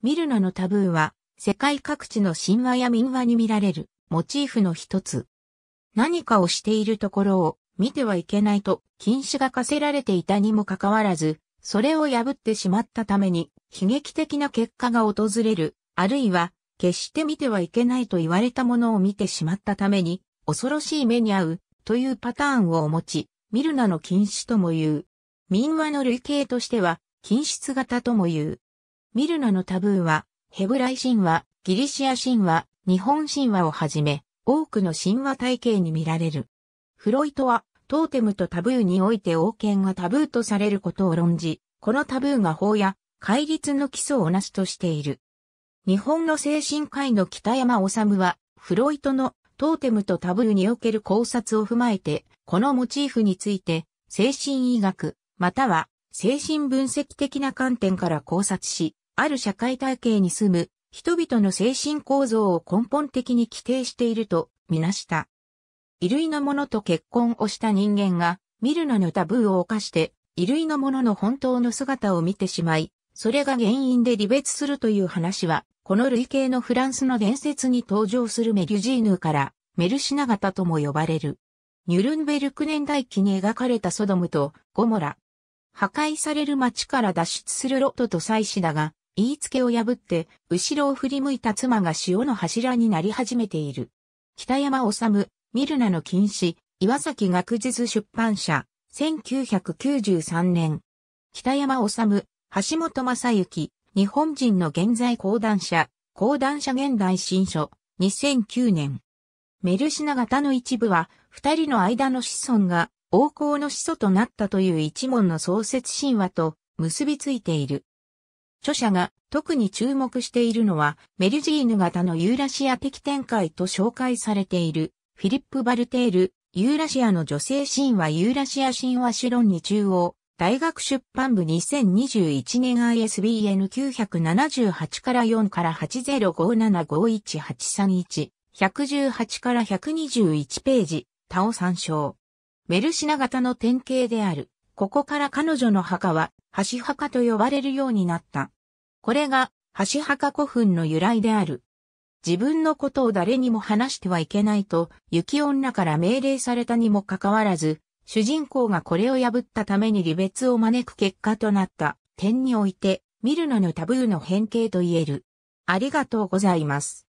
ミルナのタブーは、世界各地の神話や民話に見られる、モチーフの一つ。何かをしているところを、見てはいけないと、禁止が課せられていたにもかかわらず、それを破ってしまったために、悲劇的な結果が訪れる、あるいは、決して見てはいけないと言われたものを見てしまったために、恐ろしい目に遭う、というパターンをお持ち、ミルナの禁止とも言う。民話の類型としては、禁止型とも言う。ミルナのタブーは、ヘブライ神話、ギリシア神話、日本神話をはじめ、多くの神話体系に見られる。フロイトは、トーテムとタブーにおいて王権がタブーとされることを論じ、このタブーが法や、戒律の基礎をなすとしている。日本の精神科医の北山治は、フロイトのトーテムとタブーにおける考察を踏まえて、このモチーフについて、精神医学、または精神分析的な観点から考察し、ある社会体系に住む人々の精神構造を根本的に規定しているとみなした。衣類のものと結婚をした人間が、見るののタブーを犯して、衣類のものの本当の姿を見てしまい、それが原因で離別するという話は、この類型のフランスの伝説に登場するメリュジーヌからメルシナ型とも呼ばれる。ニュルンベルク年代記に描かれたソドムとゴモラ、破壊される町から脱出するロトと妻子だが、言いつけを破って、後ろを振り向いた妻が潮の柱になり始めている。北山治、ミルナの禁止、岩崎学術出版社、1993年。北山治、橋本正幸、日本人の現在講談社、講談社現代新書、2009年。メルシナ型の一部は、二人の間の子孫が王侯の始祖となったという一門の創設神話と結びついている。著者が特に注目しているのはメルジーヌ型のユーラシア的展開と紹介されているフィリップ・バルテール、ユーラシアの女性神話ユーラシア神話主論に中央、大学出版部2021年 ISBN 978から4から805751831、118から121ページ、他を参照。メルシナ型の典型である。ここから彼女の墓は、箸墓と呼ばれるようになった。これが、箸墓古墳の由来である。自分のことを誰にも話してはいけないと、雪女から命令されたにもかかわらず、主人公がこれを破ったために離別を招く結果となった点において、見るののタブーの変形と言える。ありがとうございます。